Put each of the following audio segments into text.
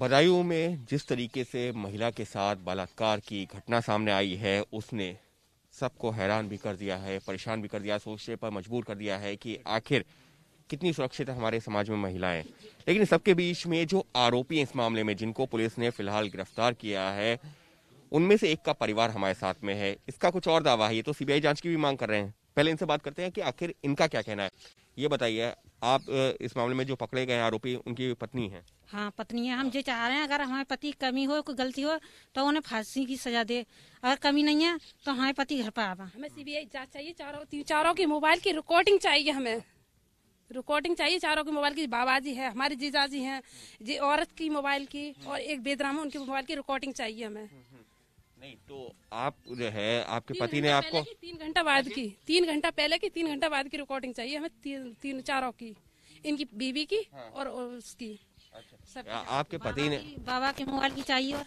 बदायूं में जिस तरीके से महिला के साथ बलात्कार की घटना सामने आई है उसने सबको हैरान भी कर दिया है परेशान भी कर दिया सोचने पर मजबूर कर दिया है कि आखिर कितनी सुरक्षित है हमारे समाज में महिलाएं लेकिन सबके बीच में जो आरोपी इस मामले में जिनको पुलिस ने फिलहाल गिरफ्तार किया है उनमें से एक का परिवार हमारे साथ में है इसका कुछ और दावा है ये तो सीबीआई जांच की भी मांग कर रहे हैं पहले इनसे बात करते हैं कि आखिर इनका क्या कहना है ये बताइए आप इस मामले में जो पकड़े गए आरोपी उनकी पत्नी है हाँ पत्नी है हम जो चाह रहे हैं अगर हमारे पति कमी हो कोई गलती हो तो उन्हें फांसी की सजा दे अगर कमी नहीं है तो हमारे पति घर पर आवा हमें सीबीआई जांच चाहिए चारों चारों की मोबाइल की रिकॉर्डिंग चाहिए हमें रिकॉर्डिंग चाहिए चारों के मोबाइल की बाबाजी है हमारे जीजाजी हैं जी औरत की मोबाइल की और एक बेदराम उनके मोबाइल की रिकॉर्डिंग चाहिए हमें नहीं तो आप जो है आपके पति ने आपको तीन घंटा बाद की तीन घंटा पहले की तीन घंटा बाद की रिकॉर्डिंग चाहिए हमें तीन तीन चारों की इनकी बीवी की हाँ। और उसकी अच्छा। आपके पति ने बाबा के मोबाइल की चाहिए और,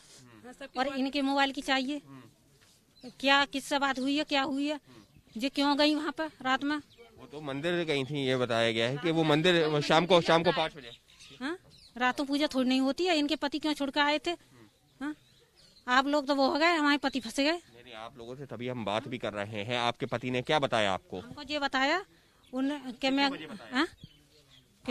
हाँ, और इनके मोबाइल की चाहिए हम्म। क्या किससे बात हुई है क्या हुई है हम्म। ये क्यों गई वहाँ पर रात में वो तो मंदिर गई थी ये बताया गया है कि वो मंदिर शाम को शाम को पाँच बजे हाँ? रातों पूजा थोड़ी नहीं होती है इनके पति क्यों छोड़कर आए थे हम्म। हाँ आप लोग तो वो हो गए हमारे पति फंसे गए नहीं नहीं आप लोगों से तभी हम बात भी कर रहे हैं आपके पति ने क्या बताया आपको हमको ये बताया उन के मैं हाँ?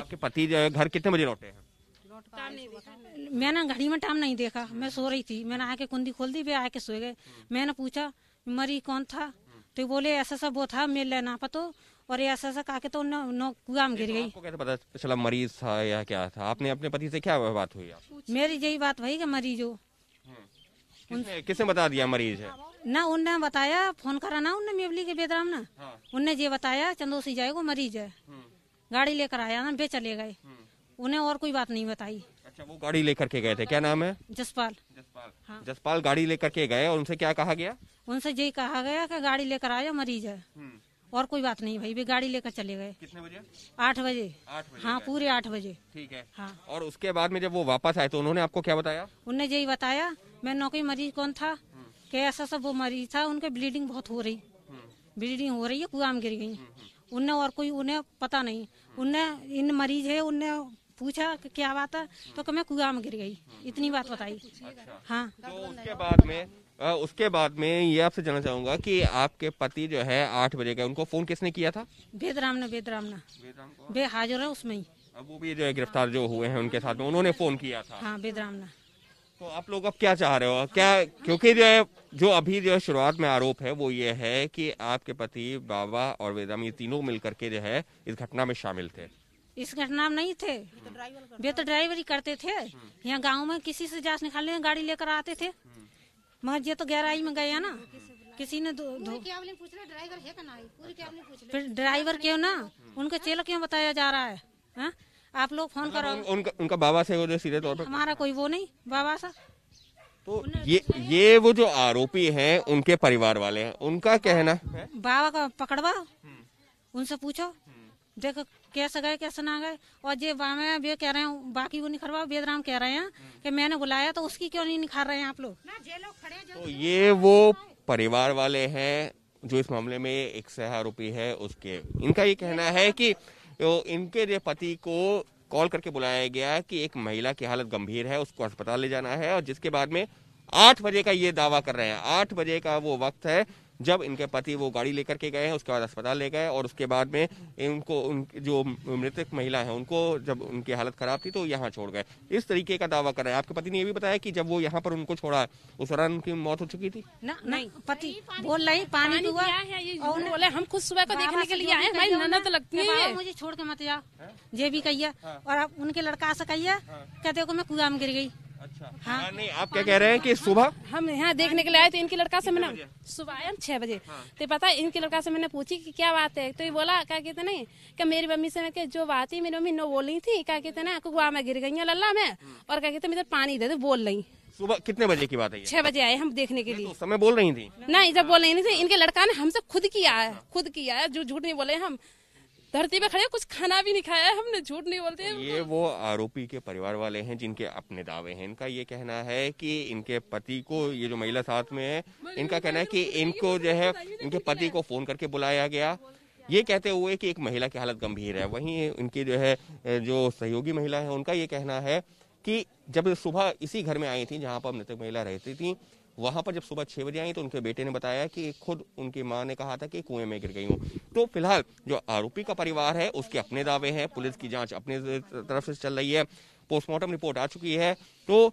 आपके पति घर कितने बजे लौटे हैं मैंने घड़ी में टाइम नहीं देखा मैं सो रही थी मैंने आके कुंदी खोल दी वे आके सो गए हम्म। मैंने पूछा मरी कौन था हम्म। तो बोले ऐसा सा वो था मेरे लेना पतो और ऐसा सा कहा के तो कुआ में गिर तो गई पता चला मरीज था या क्या था आपने अपने पति से क्या बात हुई मेरी यही बात वही मरीज हो हम्म। किसने, किसने बता दिया मरीज है ना उनने बताया फोन करा ना उनने मेवली के बेदराम ना हाँ। उनने ये बताया चंदोसी वो मरीज है हम्म। गाड़ी लेकर आया ना वे चले गए हम्म। उन्हें और कोई बात नहीं बताई अच्छा वो गाड़ी लेकर के गए थे क्या नाम है जसपाल जसपाल हाँ। जसपाल गाड़ी लेकर के गए और उनसे क्या कहा गया उनसे यही कहा गया कि गाड़ी लेकर आया मरीज है हम्म। और कोई बात नहीं भाई वे गाड़ी लेकर चले गए कितने बजे आठ बजे आठ बजे हाँ पूरे आठ बजे ठीक है हाँ और उसके बाद में जब वो वापस आए तो उन्होंने आपको क्या बताया उनने यही बताया मैं नौकरी मरीज कौन था हम्म। के ऐसा सब वो मरीज था उनके ब्लीडिंग बहुत हो रही ब्लीडिंग हम्म। हो रही है कुआम गिर गई हम्म, उनने और कोई उन्हें पता नहीं उनने इन मरीज है उनने पूछा कि क्या बात है तो मैं कुआ में गिर गई इतनी बात बताई हाँ तो उसके बाद में उसके बाद में ये आपसे जानना चाहूंगा कि आपके पति जो है आठ बजे गए उनको फोन किसने किया था बेदराम ने बेदराम ने बे हाजिर है उसमें ही अब वो भी जो है गिरफ्तार जो हुए हैं उनके साथ में उन्होंने फोन किया था हाँ बेदराम ने तो आप लोग अब क्या चाह रहे हो क्या क्योंकि जो है जो अभी जो है शुरुआत में आरोप है वो ये है कि आपके पति बाबा और वेदाम ये तीनों मिलकर के जो है इस घटना में शामिल थे इस घटना में नहीं थे वे तो ड्राइवर ही करते थे यहाँ गांव में किसी से जांच निकालने गाड़ी लेकर आते थे मगर ये तो गहराई में गए ना किसी ने फिर ड्राइवर क्यों ना उनके चेला क्यों बताया जा रहा है हा? आप लोग फोन करो उनका उनका बाबा से जो सीधे तौर पर हमारा कोई वो नहीं बाबा सा तो ये ये वो जो आरोपी हैं उनके परिवार वाले हैं उनका कहना बाबा का पकड़वा उनसे पूछो देखो कैसे गए कैसे ना गए और जे वामे वे कह रहे हैं बाकी वो निखरवाओ वेदराम कह रहे हैं कि मैंने बुलाया तो उसकी क्यों नहीं निखार रहे हैं आप लोग तो ये वो परिवार वाले हैं जो इस मामले में एक सह आरोपी है उसके इनका ये कहना है कि तो इनके जो पति को कॉल करके बुलाया गया कि एक महिला की हालत गंभीर है उसको अस्पताल ले जाना है और जिसके बाद में आठ बजे का ये दावा कर रहे हैं आठ बजे का वो वक्त है जब इनके पति वो गाड़ी लेकर के गए हैं उसके बाद अस्पताल ले गए और उसके बाद में इनको उन जो मृतक महिला है उनको जब उनकी हालत खराब थी तो यहाँ छोड़ गए इस तरीके का दावा कर रहे हैं आपके पति ने ये भी बताया कि जब वो यहाँ पर उनको छोड़ा उस दौरान उनकी मौत हो चुकी थी ना नहीं पति बोल तो रही पानी हुआ बोले हम खुद सुबह को देखने के लिए आए लगती है मुझे छोड़ के मत जा हाँ। ये भी कहिए हाँ। और आप उनके लड़का से कहिए हाँ। कहते हो मैं कुआ में गिर गई अच्छा हाँ।, हाँ नहीं आप क्या कह रहे हैं कि सुबह हम यहाँ देखने के लिए आए तो इनके लड़का से मैंने सुबह आए हम छह बजे हाँ। तो पता इनके लड़का से मैंने पूछी कि क्या बात है तो ये बोला क्या कहते नहीं कि मेरी मम्मी से मैं जो बात है मेरी मम्मी नो बोली थी क्या कहते ना कुआ में गिर गई लल्ला में हम्म। और क्या कहते मेरे पानी दे दो बोल रही सुबह कितने बजे की बात है छह बजे आए हम देखने के लिए तो समय बोल रही थी नहीं जब बोल रही थी इनके लड़का ने हमसे खुद किया है खुद किया है जो झूठ नहीं बोले हम धरती पे खड़े कुछ खाना भी नहीं खाया है हमने झूठ नहीं बोलते ये वो आरोपी के परिवार वाले हैं जिनके अपने दावे हैं इनका ये कहना है कि इनके पति को ये जो महिला साथ में है इनका कहना है कि इनको जो है इनके पति को फोन करके बुलाया गया ये कहते हुए कि एक महिला की हालत गंभीर है वहीं इनकी जो है जो सहयोगी महिला है उनका ये कहना है कि जब सुबह इसी घर में आई थी जहां पर मृतक महिला रहती थी वहां पर जब सुबह छह बजे आई तो उनके बेटे ने बताया कि खुद उनकी माँ ने कहा था कि कुएं में गिर गई हूँ तो फिलहाल जो आरोपी का परिवार है उसके अपने दावे हैं पुलिस की जांच अपने तरफ से चल रही है पोस्टमार्टम रिपोर्ट आ चुकी है तो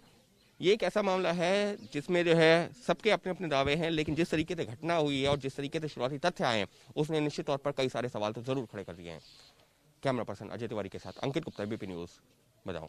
ये एक ऐसा मामला है जिसमें जो है सबके अपने अपने दावे हैं लेकिन जिस तरीके से घटना हुई है और जिस तरीके से शुरुआती तथ्य आए हैं उसने निश्चित तौर पर कई सारे सवाल तो जरूर खड़े कर दिए हैं कैमरा पर्सन अजय तिवारी के साथ अंकित गुप्ता बीपी न्यूज़ बताऊँ